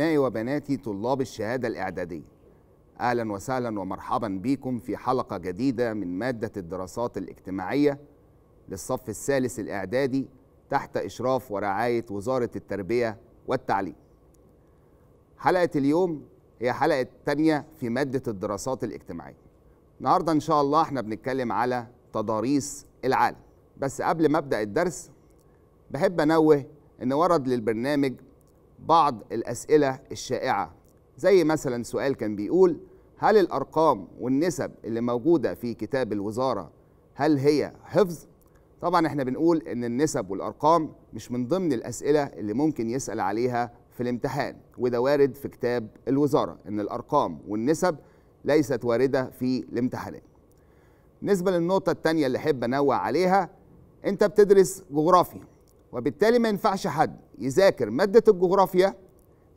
أبنائي وبناتي طلاب الشهادة الإعدادية أهلا وسهلا ومرحبا بكم في حلقة جديدة من مادة الدراسات الاجتماعية للصف الثالث الإعدادي تحت إشراف ورعاية وزارة التربية والتعليم حلقة اليوم هي حلقة تانية في مادة الدراسات الاجتماعية النهاردة إن شاء الله احنا بنتكلم على تضاريس العالم بس قبل ما أبدأ الدرس بحب أنوه أن ورد للبرنامج بعض الأسئلة الشائعة زي مثلا سؤال كان بيقول هل الأرقام والنسب اللي موجودة في كتاب الوزارة هل هي حفظ؟ طبعا احنا بنقول ان النسب والأرقام مش من ضمن الأسئلة اللي ممكن يسأل عليها في الامتحان وده وارد في كتاب الوزارة ان الأرقام والنسب ليست واردة في الامتحانات بالنسبة للنقطة التانية اللي أحب أنوع عليها أنت بتدرس جغرافيا وبالتالي ما ينفعش حد يذاكر مادة الجغرافيا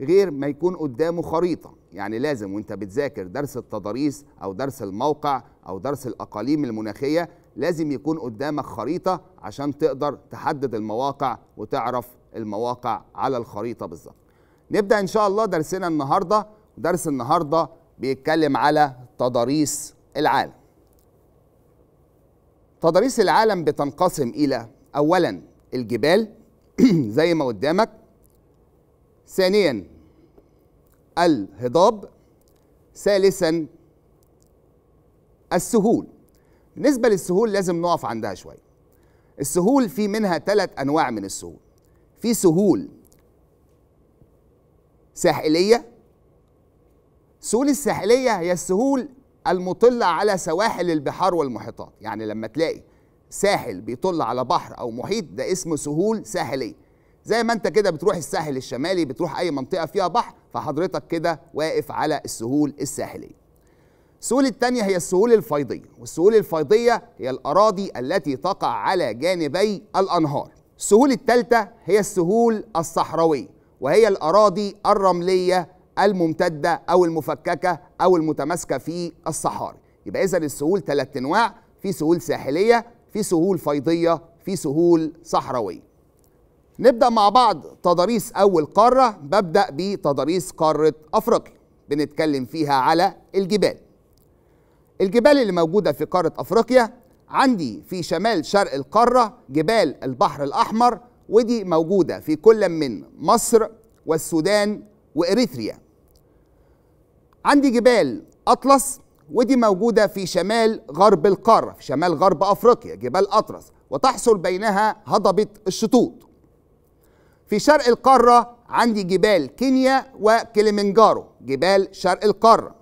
غير ما يكون قدامه خريطة يعني لازم وانت بتذاكر درس التضاريس أو درس الموقع أو درس الأقاليم المناخية لازم يكون قدامك خريطة عشان تقدر تحدد المواقع وتعرف المواقع على الخريطة بالظبط نبدأ إن شاء الله درسنا النهاردة درس النهاردة بيتكلم على تضاريس العالم تضاريس العالم بتنقسم إلى أولاً الجبال زي ما قدامك ثانيا الهضاب ثالثا السهول بالنسبه للسهول لازم نقف عندها شويه السهول في منها ثلاث انواع من السهول في سهول ساحليه السهول الساحليه هي السهول المطله على سواحل البحار والمحيطات يعني لما تلاقي ساحل بيطل على بحر او محيط ده اسمه سهول ساحليه زي ما انت كده بتروح الساحل الشمالي بتروح اي منطقه فيها بحر فحضرتك كده واقف على السهول الساحليه السهول التانية هي السهول الفيضية والسهول الفيضية هي الأراضي التي تقع على جانبي الأنهار السهول التالتة هي السهول الصحراوية وهي الأراضي الرملية الممتدة أو المفككة أو المتماسكة في الصحاري يبقى إذا السهول ثلاث أنواع في سهول ساحلية في سهول فيضيه في سهول صحراويه نبدا مع بعض تضاريس اول قاره ببدا بتضاريس قاره افريقيا بنتكلم فيها على الجبال الجبال اللي موجوده في قاره افريقيا عندي في شمال شرق القاره جبال البحر الاحمر ودي موجوده في كل من مصر والسودان واريتريا عندي جبال اطلس ودي موجودة في شمال غرب القارة في شمال غرب أفريقيا جبال أطرس وتحصل بينها هضبة الشطوط في شرق القارة عندي جبال كينيا وكليمنجارو جبال شرق القارة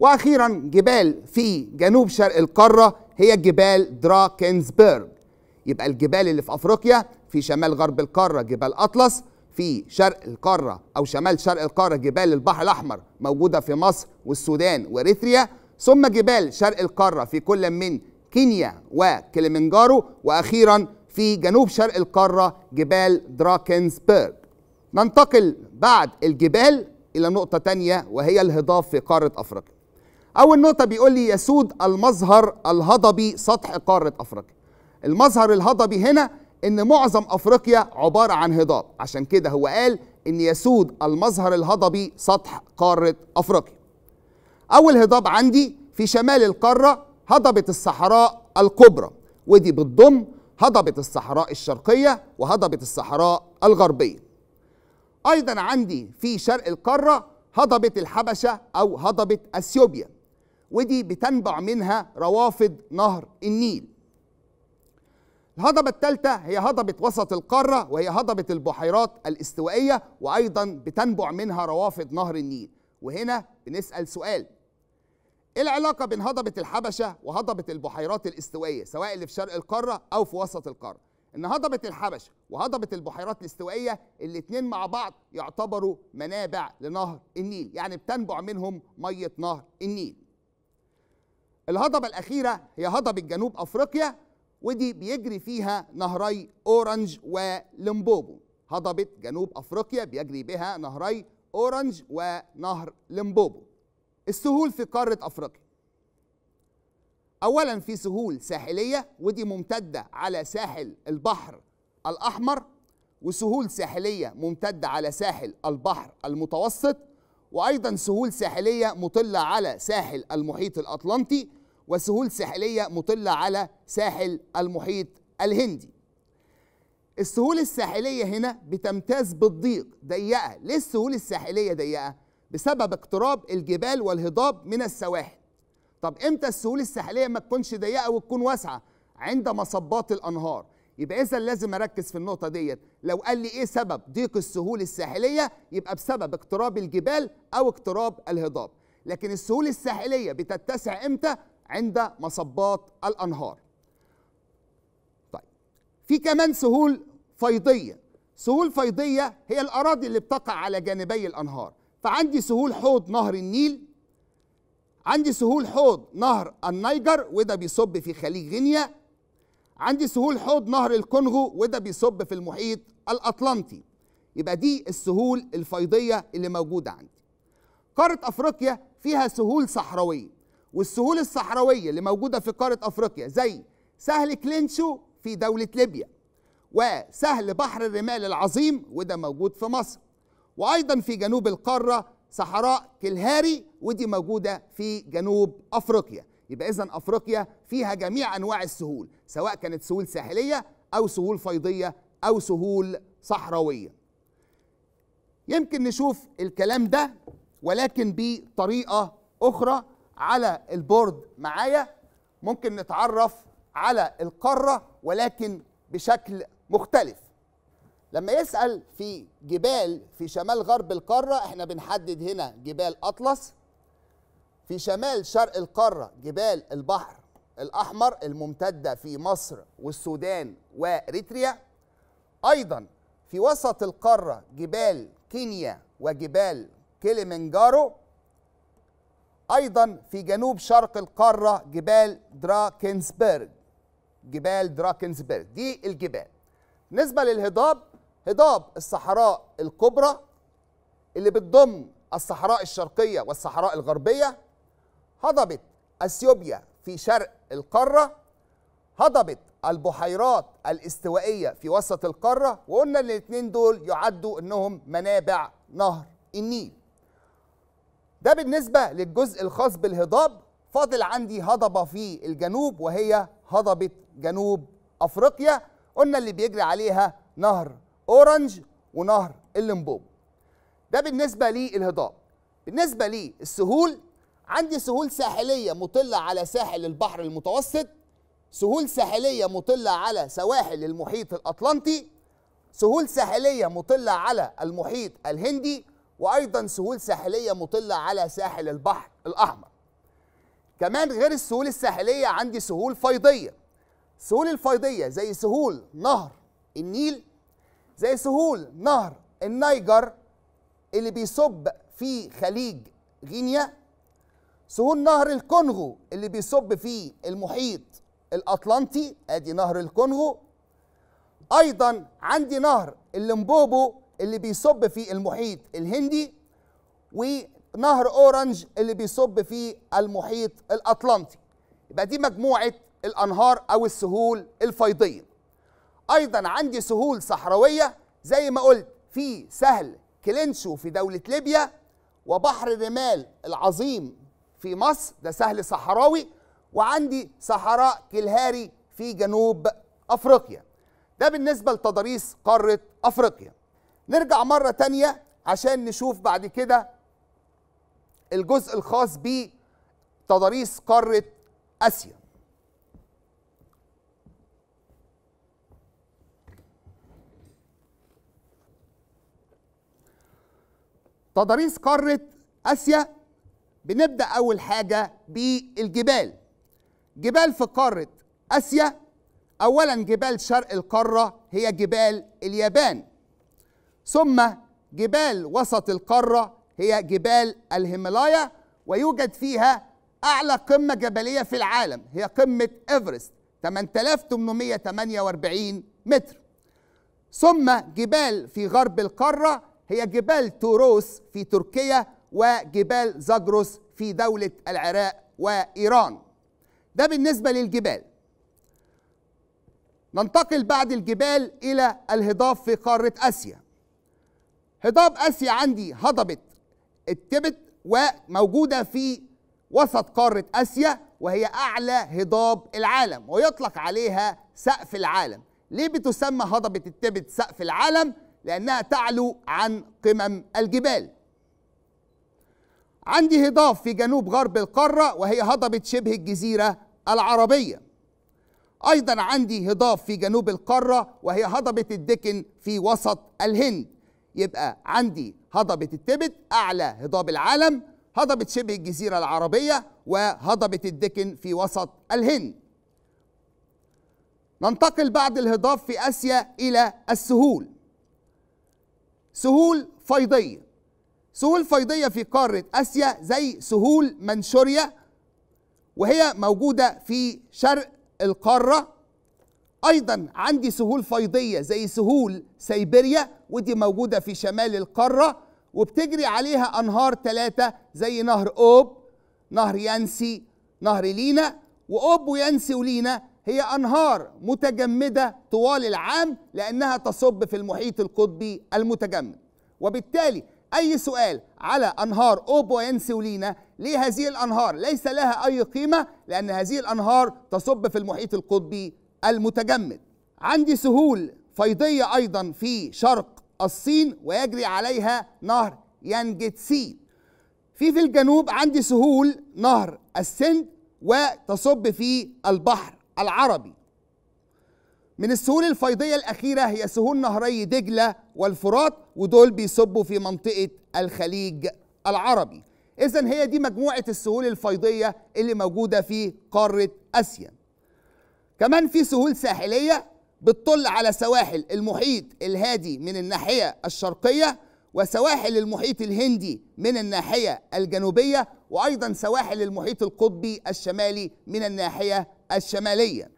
وأخيرا جبال في جنوب شرق القارة هي جبال دراكنزبرغ يبقى الجبال اللي في أفريقيا في شمال غرب القارة جبال أطلس في شرق القارة أو شمال شرق القارة جبال البحر الأحمر موجودة في مصر والسودان وإريتريا ثم جبال شرق القارة في كل من كينيا وكليمنجارو وأخيرا في جنوب شرق القارة جبال دراكنسبرغ ننتقل بعد الجبال إلى نقطة تانية وهي الهضاب في قارة أفريقيا أول نقطة بيقول لي يسود المظهر الهضبي سطح قارة أفريقيا المظهر الهضبي هنا إن معظم أفريقيا عبارة عن هضاب عشان كده هو قال إن يسود المظهر الهضبي سطح قارة أفريقيا أول هضاب عندي في شمال القارة هضبة الصحراء الكبرى ودي بتضم هضبة الصحراء الشرقية وهضبة الصحراء الغربية أيضا عندي في شرق القارة هضبة الحبشة أو هضبة أثيوبيا ودي بتنبع منها روافد نهر النيل الهضبة الثالثة هي هضبة وسط القارة وهي هضبة البحيرات الاستوائية وأيضا بتنبع منها روافد نهر النيل وهنا بنسأل سؤال ايه العلاقه بين هضبه الحبشه وهضبه البحيرات الاستوائيه سواء اللي في شرق القاره او في وسط القاره ان هضبه الحبشه وهضبه البحيرات الاستوائيه الاثنين مع بعض يعتبروا منابع لنهر النيل يعني بتنبع منهم ميه نهر النيل الهضبه الاخيره هي هضبه جنوب افريقيا ودي بيجري فيها نهري اورنج ولمبوبو هضبه جنوب افريقيا بيجري بها نهري اورنج ونهر لمبوبو السهول في قارة أفريقيا أولا في سهول ساحلية ودي ممتدة على ساحل البحر الأحمر وسهول ساحلية ممتدة على ساحل البحر المتوسط وأيضا سهول ساحلية مطلة على ساحل المحيط الأطلنطي وسهول ساحلية مطلة على ساحل المحيط الهندي السهول الساحلية هنا بتمتاز بالضيق ضيقة ليه السهول الساحلية ضيقة؟ بسبب اقتراب الجبال والهضاب من السواحل طب امتى السهول الساحليه ما تكونش ضيقه وتكون واسعه عند مصبات الانهار يبقى اذا لازم اركز في النقطه ديت لو قال لي ايه سبب ضيق السهول الساحليه يبقى بسبب اقتراب الجبال او اقتراب الهضاب لكن السهول الساحليه بتتسع امتى عند مصبات الانهار طيب في كمان سهول فيضيه سهول فيضيه هي الاراضي اللي بتقع على جانبي الانهار فعندي سهول حوض نهر النيل عندي سهول حوض نهر النيجر وده بيصب في خليج غينيا عندي سهول حوض نهر الكونغو وده بيصب في المحيط الأطلنطي يبقى دي السهول الفيضية اللي موجودة عندي قارة أفريقيا فيها سهول صحراوية والسهول الصحراوية اللي موجودة في قارة أفريقيا زي سهل كلينشو في دولة ليبيا وسهل بحر الرمال العظيم وده موجود في مصر وايضا في جنوب القاره صحراء كلهاري ودي موجوده في جنوب افريقيا يبقى اذا افريقيا فيها جميع انواع السهول سواء كانت سهول ساحليه او سهول فيضيه او سهول صحراويه يمكن نشوف الكلام ده ولكن بطريقه اخرى على البورد معايا ممكن نتعرف على القاره ولكن بشكل مختلف لما يسأل في جبال في شمال غرب القارة احنا بنحدد هنا جبال أطلس في شمال شرق القارة جبال البحر الأحمر الممتدة في مصر والسودان وإريتريا أيضا في وسط القارة جبال كينيا وجبال كيليمنجارو أيضا في جنوب شرق القارة جبال دراكنسبرج جبال دراكنسبرج دي الجبال بالنسبة للهضاب هضاب الصحراء الكبرى اللي بتضم الصحراء الشرقية والصحراء الغربية هضبت أثيوبيا في شرق القارة هضبت البحيرات الاستوائية في وسط القارة وقلنا الاثنين دول يعدوا أنهم منابع نهر النيل ده بالنسبة للجزء الخاص بالهضاب فاضل عندي هضبة في الجنوب وهي هضبة جنوب أفريقيا قلنا اللي بيجري عليها نهر اورنج ونهر اللمبوب ده بالنسبه للهضاب بالنسبه للسهول عندي سهول ساحليه مطله على ساحل البحر المتوسط سهول ساحليه مطله على سواحل المحيط الاطلنطي سهول ساحليه مطله على المحيط الهندي وايضا سهول ساحليه مطله على ساحل البحر الاحمر كمان غير السهول الساحليه عندي سهول فيضيه السهول الفيضيه زي سهول نهر النيل زي سهول نهر النيجر اللي بيصب في خليج غينيا سهول نهر الكونغو اللي بيصب في المحيط الاطلنطي ادي نهر الكونغو ايضا عندي نهر اللمبوبو اللي بيصب في المحيط الهندي ونهر اورنج اللي بيصب في المحيط الاطلنطي يبقى دي مجموعه الانهار او السهول الفيضيه ايضا عندي سهول صحراويه زي ما قلت في سهل كلينشو في دولة ليبيا وبحر الرمال العظيم في مصر ده سهل صحراوي وعندي صحراء كلهاري في جنوب أفريقيا ده بالنسبة لتضاريس قارة أفريقيا نرجع مرة تانية عشان نشوف بعد كده الجزء الخاص بتضاريس قارة آسيا تضاريس قارة آسيا بنبدأ أول حاجة بالجبال جبال في قارة آسيا أولا جبال شرق القارة هي جبال اليابان ثم جبال وسط القارة هي جبال الهيمالايا ويوجد فيها أعلى قمة جبلية في العالم هي قمة إيفرست 8848 متر ثم جبال في غرب القارة هي جبال توروس في تركيا وجبال زاجروس في دولة العراق وإيران ده بالنسبة للجبال ننتقل بعد الجبال إلى الهضاب في قارة آسيا هضاب آسيا عندي هضبة التبت وموجودة في وسط قارة آسيا وهي أعلى هضاب العالم ويطلق عليها سقف العالم ليه بتسمى هضبة التبت سقف العالم؟ لأنها تعلو عن قمم الجبال عندي هضاب في جنوب غرب القارة وهي هضبة شبه الجزيرة العربية أيضا عندي هضاب في جنوب القارة وهي هضبة الدكن في وسط الهند يبقى عندي هضبة التبت أعلى هضاب العالم هضبة شبه الجزيرة العربية وهضبة الدكن في وسط الهند ننتقل بعد الهضاب في آسيا إلى السهول سهول فيضية سهول فيضية في قارة آسيا زي سهول منشوريا وهي موجودة في شرق القارة أيضا عندي سهول فيضية زي سهول سيبيريا ودي موجودة في شمال القارة وبتجري عليها أنهار ثلاثة زي نهر أوب نهر يانسي نهر لينا وأوب ويانسي ولينا هي أنهار متجمدة طوال العام لأنها تصب في المحيط القطبي المتجمد وبالتالي أي سؤال على أنهار أوبو ينسولينا هذه الأنهار ليس لها أي قيمة لأن هذه الأنهار تصب في المحيط القطبي المتجمد عندي سهول فيضية أيضا في شرق الصين ويجري عليها نهر يانجتسي في في الجنوب عندي سهول نهر السند وتصب في البحر العربي من السهول الفيضية الأخيرة هي سهول نهري دجلة والفرات ودول بيصبوا في منطقة الخليج العربي إذا هي دي مجموعة السهول الفيضية اللي موجودة في قارة آسيا كمان في سهول ساحلية بتطل على سواحل المحيط الهادي من الناحية الشرقية وسواحل المحيط الهندي من الناحية الجنوبية وأيضا سواحل المحيط القطبي الشمالي من الناحية الشمالية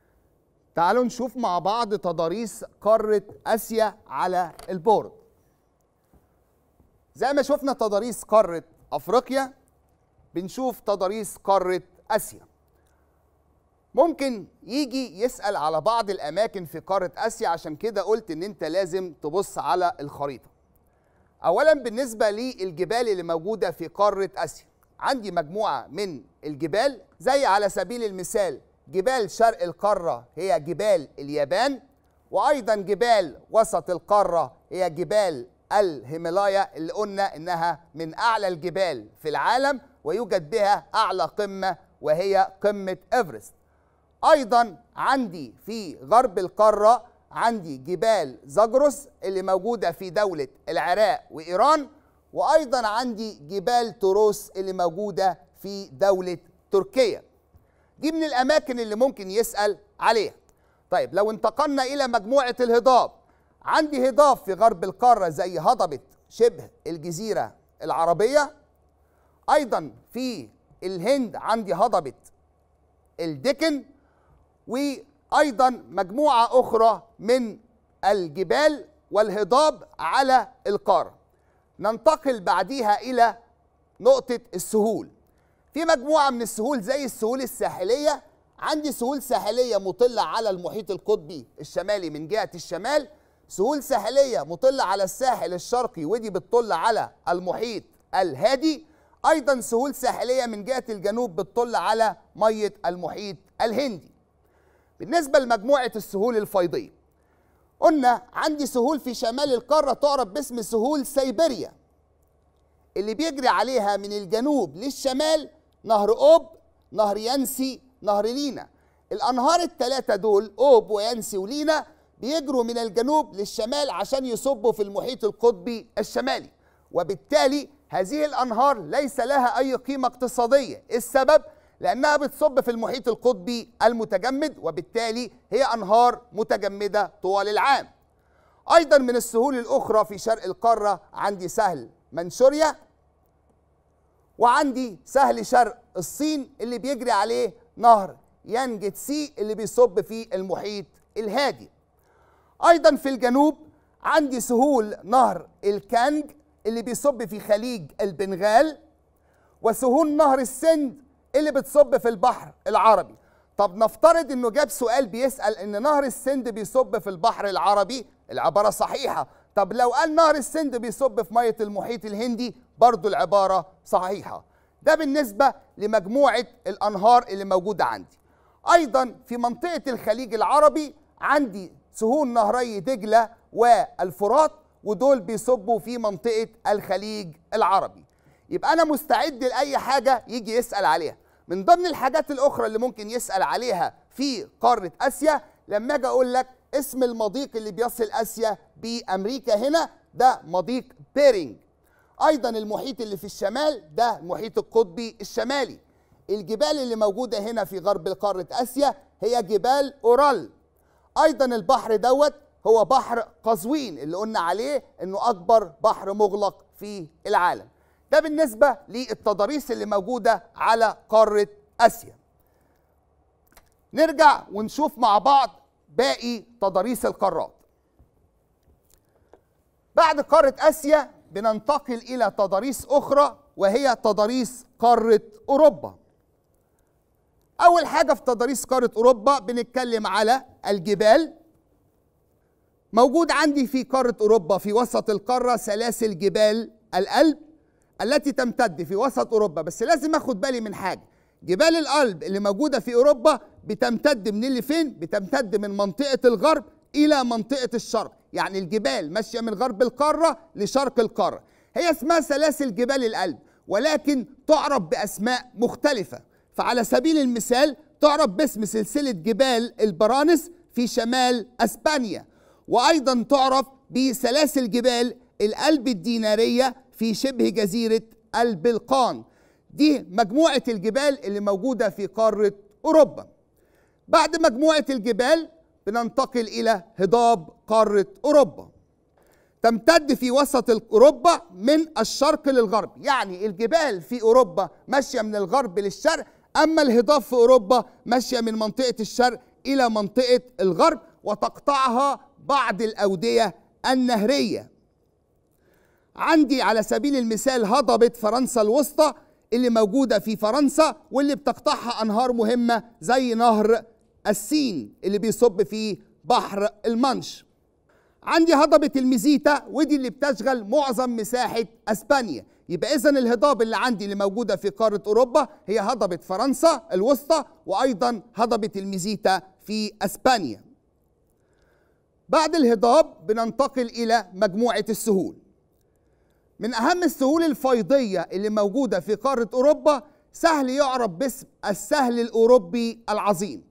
تعالوا نشوف مع بعض تضاريس قارة آسيا على البورد زي ما شفنا تضاريس قارة أفريقيا بنشوف تضاريس قارة آسيا ممكن يجي يسأل على بعض الأماكن في قارة آسيا عشان كده قلت إن أنت لازم تبص على الخريطة أولا بالنسبة للجبال اللي موجودة في قارة آسيا عندي مجموعة من الجبال زي على سبيل المثال جبال شرق القارة هي جبال اليابان وأيضا جبال وسط القارة هي جبال الهيمالايا اللي قلنا إنها من أعلى الجبال في العالم ويوجد بها أعلى قمة وهي قمة إيفرست أيضا عندي في غرب القارة عندي جبال زاجروس اللي موجودة في دولة العراق وإيران وأيضا عندي جبال تروس اللي موجودة في دولة تركيا دي من الاماكن اللي ممكن يسال عليها طيب لو انتقلنا الى مجموعه الهضاب عندي هضاب في غرب القاره زي هضبه شبه الجزيره العربيه ايضا في الهند عندي هضبه الدكن وايضا مجموعه اخرى من الجبال والهضاب على القاره ننتقل بعديها الى نقطه السهول في مجموعه من السهول زي السهول الساحليه عندي سهول ساحليه مطله على المحيط القطبي الشمالي من جهه الشمال سهول ساحليه مطله على الساحل الشرقي ودي بتطل على المحيط الهادي ايضا سهول ساحليه من جهه الجنوب بتطل على ميه المحيط الهندي بالنسبه لمجموعه السهول الفيضيه قلنا عندي سهول في شمال القاره تعرف باسم سهول سيبيريا اللي بيجري عليها من الجنوب للشمال نهر اوب نهر ينسي نهر لينا الانهار التلاتة دول اوب وينسي ولينا بيجروا من الجنوب للشمال عشان يصبوا في المحيط القطبي الشمالي وبالتالي هذه الانهار ليس لها اي قيمه اقتصاديه إيه السبب لانها بتصب في المحيط القطبي المتجمد وبالتالي هي انهار متجمده طوال العام ايضا من السهول الاخرى في شرق القاره عندي سهل منشوريا وعندي سهل شرق الصين اللي بيجري عليه نهر يانج تسي اللي بيصب في المحيط الهادي ايضا في الجنوب عندي سهول نهر الكانج اللي بيصب في خليج البنغال وسهول نهر السند اللي بتصب في البحر العربي طب نفترض انه جاب سؤال بيسال ان نهر السند بيصب في البحر العربي العباره صحيحه طب لو قال نهر السند بيصب في ميه المحيط الهندي برضو العباره صحيحه ده بالنسبه لمجموعه الانهار اللي موجوده عندي ايضا في منطقه الخليج العربي عندي سهول نهري دجله والفرات ودول بيصبوا في منطقه الخليج العربي يبقى انا مستعد لاي حاجه يجي يسال عليها من ضمن الحاجات الاخرى اللي ممكن يسال عليها في قاره اسيا لما اجي اقول لك اسم المضيق اللي بيصل اسيا بامريكا هنا ده مضيق بيرينج ايضا المحيط اللي في الشمال ده المحيط القطبي الشمالي الجبال اللي موجوده هنا في غرب قاره اسيا هي جبال اورال ايضا البحر دوت هو بحر قزوين اللي قلنا عليه انه اكبر بحر مغلق في العالم ده بالنسبه للتضاريس اللي موجوده على قاره اسيا نرجع ونشوف مع بعض باقي تضاريس القارات بعد قارة آسيا بننتقل إلى تضاريس أخرى وهي تضاريس قارة أوروبا أول حاجة في تضاريس قارة أوروبا بنتكلم على الجبال موجود عندي في قارة أوروبا في وسط القارة سلاسل جبال الألب التي تمتد في وسط أوروبا بس لازم أخد بالي من حاجة جبال الألب اللي موجودة في أوروبا بتمتد من اللي فين؟ بتمتد من منطقة الغرب إلى منطقة الشرق يعني الجبال ماشية من غرب القارة لشرق القارة هي اسمها سلاسل جبال الألب ولكن تعرف بأسماء مختلفة فعلى سبيل المثال تعرف باسم سلسلة جبال البرانس في شمال أسبانيا وأيضا تعرف بسلاسل جبال الألب الدينارية في شبه جزيرة البلقان دي مجموعة الجبال اللي موجودة في قارة أوروبا بعد مجموعة الجبال بننتقل إلى هضاب قارة أوروبا تمتد في وسط أوروبا من الشرق للغرب يعني الجبال في أوروبا ماشية من الغرب للشرق أما الهضاب في أوروبا ماشية من منطقة الشرق إلى منطقة الغرب وتقطعها بعض الأودية النهرية عندي على سبيل المثال هضبة فرنسا الوسطى اللي موجودة في فرنسا واللي بتقطعها أنهار مهمة زي نهر السين اللي بيصب في بحر المانش عندي هضبة الميزيتا ودي اللي بتشغل معظم مساحة أسبانيا يبقى إذا الهضاب اللي عندي اللي موجودة في قارة أوروبا هي هضبة فرنسا الوسطى وأيضا هضبة الميزيتا في أسبانيا بعد الهضاب بننتقل إلى مجموعة السهول من أهم السهول الفيضية اللي موجودة في قارة أوروبا سهل يعرف باسم السهل الأوروبي العظيم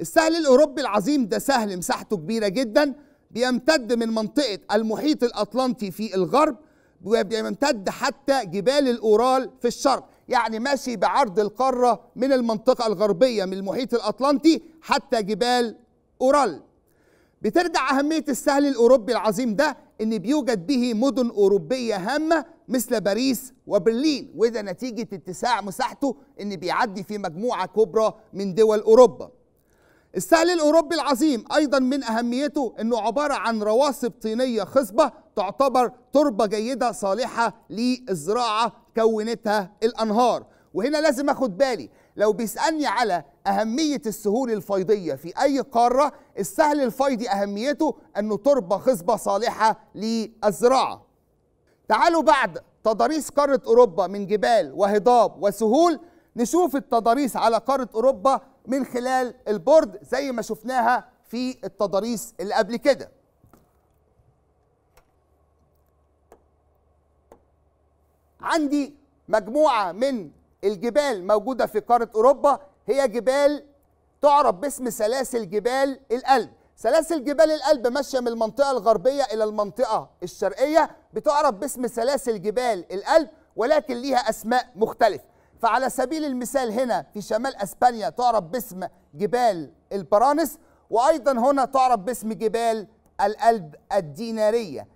السهل الأوروبي العظيم ده سهل مساحته كبيرة جدا بيمتد من منطقة المحيط الأطلنطي في الغرب وبيمتد حتى جبال الأورال في الشرق يعني ماشي بعرض القارة من المنطقة الغربية من المحيط الأطلنطي حتى جبال أورال بترجع أهمية السهل الأوروبي العظيم ده ان بيوجد به مدن اوروبيه هامه مثل باريس وبرلين وده نتيجه اتساع مساحته ان بيعدي في مجموعه كبرى من دول اوروبا السهل الاوروبي العظيم ايضا من اهميته انه عباره عن رواسب طينيه خصبه تعتبر تربه جيده صالحه للزراعه كونتها الانهار وهنا لازم اخد بالي لو بيسالني على أهمية السهول الفيضية في أي قارة السهل الفيضي أهميته أنه تربة خصبة صالحة للزراعة تعالوا بعد تضاريس قارة أوروبا من جبال وهضاب وسهول نشوف التضاريس على قارة أوروبا من خلال البورد زي ما شفناها في التضاريس اللي قبل كده عندي مجموعة من الجبال موجودة في قارة أوروبا هي جبال تعرف باسم سلاسل جبال القلب سلاسل جبال القلب ماشيه من المنطقه الغربيه الى المنطقه الشرقيه بتعرف باسم سلاسل جبال القلب ولكن ليها اسماء مختلفه فعلى سبيل المثال هنا في شمال اسبانيا تعرف باسم جبال البرانس وايضا هنا تعرف باسم جبال القلب الديناريه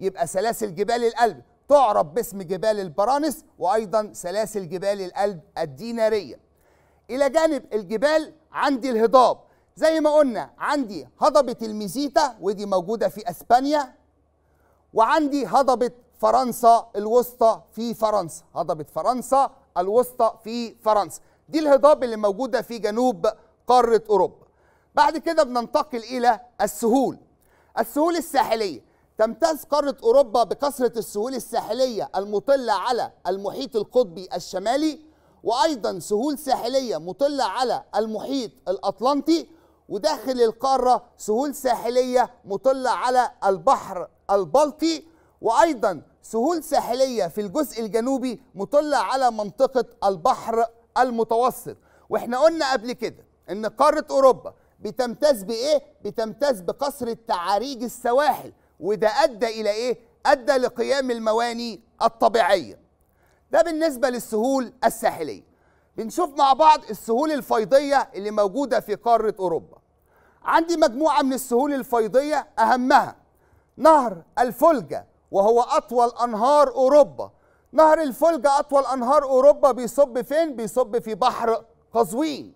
يبقى سلاسل جبال القلب تعرف باسم جبال البرانس وايضا سلاسل جبال القلب الديناريه الى جانب الجبال عندي الهضاب زي ما قلنا عندي هضبه الميزيتا ودي موجوده في اسبانيا وعندي هضبه فرنسا الوسطى في فرنسا هضبه فرنسا الوسطى في فرنسا دي الهضاب اللي موجوده في جنوب قاره اوروبا بعد كده بننتقل الى السهول السهول الساحليه تمتاز قارة أوروبا بكثرة السهول الساحلية المطلة على المحيط القطبي الشمالي وايضا سهول ساحليه مطله على المحيط الاطلنطي وداخل القاره سهول ساحليه مطله على البحر البلطي وايضا سهول ساحليه في الجزء الجنوبي مطله على منطقه البحر المتوسط واحنا قلنا قبل كده ان قاره اوروبا بتمتاز بايه بتمتاز بقصر تعاريج السواحل وده ادى الى ايه ادى لقيام المواني الطبيعيه ده بالنسبة للسهول الساحلية بنشوف مع بعض السهول الفيضية اللي موجودة في قارة أوروبا عندي مجموعة من السهول الفيضية أهمها نهر الفولجا وهو أطول أنهار أوروبا نهر الفولجا أطول أنهار أوروبا بيصب فين؟ بيصب في بحر قزوين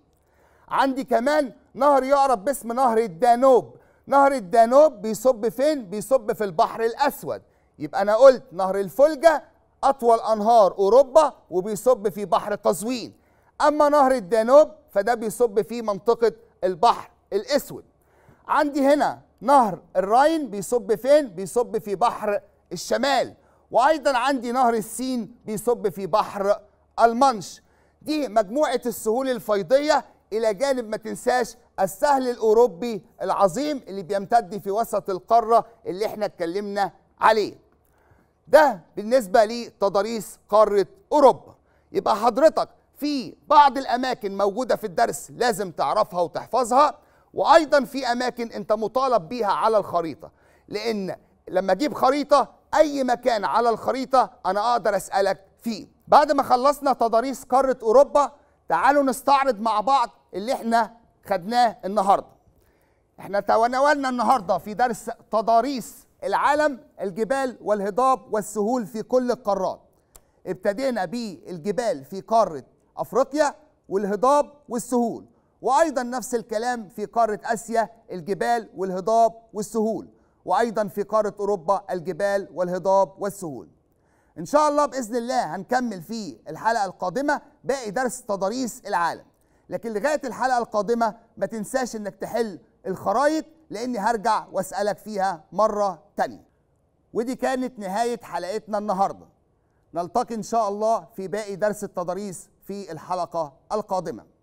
عندي كمان نهر يعرف باسم نهر الدانوب نهر الدانوب بيصب فين؟ بيصب في البحر الأسود يبقى أنا قلت نهر الفولجا أطول أنهار أوروبا وبيصب في بحر قزوين أما نهر الدانوب فده بيصب في منطقة البحر الأسود عندي هنا نهر الراين بيصب فين؟ بيصب في بحر الشمال وأيضا عندي نهر السين بيصب في بحر المانش دي مجموعة السهول الفيضية إلى جانب ما تنساش السهل الأوروبي العظيم اللي بيمتد في وسط القارة اللي احنا اتكلمنا عليه ده بالنسبه لتضاريس قاره اوروبا يبقى حضرتك في بعض الاماكن موجوده في الدرس لازم تعرفها وتحفظها وايضا في اماكن انت مطالب بيها على الخريطه لان لما اجيب خريطه اي مكان على الخريطه انا اقدر اسالك فيه بعد ما خلصنا تضاريس قاره اوروبا تعالوا نستعرض مع بعض اللي احنا خدناه النهارده احنا تناولنا النهارده في درس تضاريس العالم الجبال والهضاب والسهول في كل القارات ابتدينا بالجبال في قارة أفريقيا والهضاب والسهول وأيضا نفس الكلام في قارة آسيا الجبال والهضاب والسهول وأيضا في قارة أوروبا الجبال والهضاب والسهول إن شاء الله بإذن الله هنكمل في الحلقة القادمة باقي درس تضاريس العالم لكن لغاية الحلقة القادمة ما تنساش إنك تحل الخرايط لاني هرجع واسالك فيها مره تانية ودي كانت نهايه حلقتنا النهارده نلتقي ان شاء الله في باقي درس التضاريس في الحلقه القادمه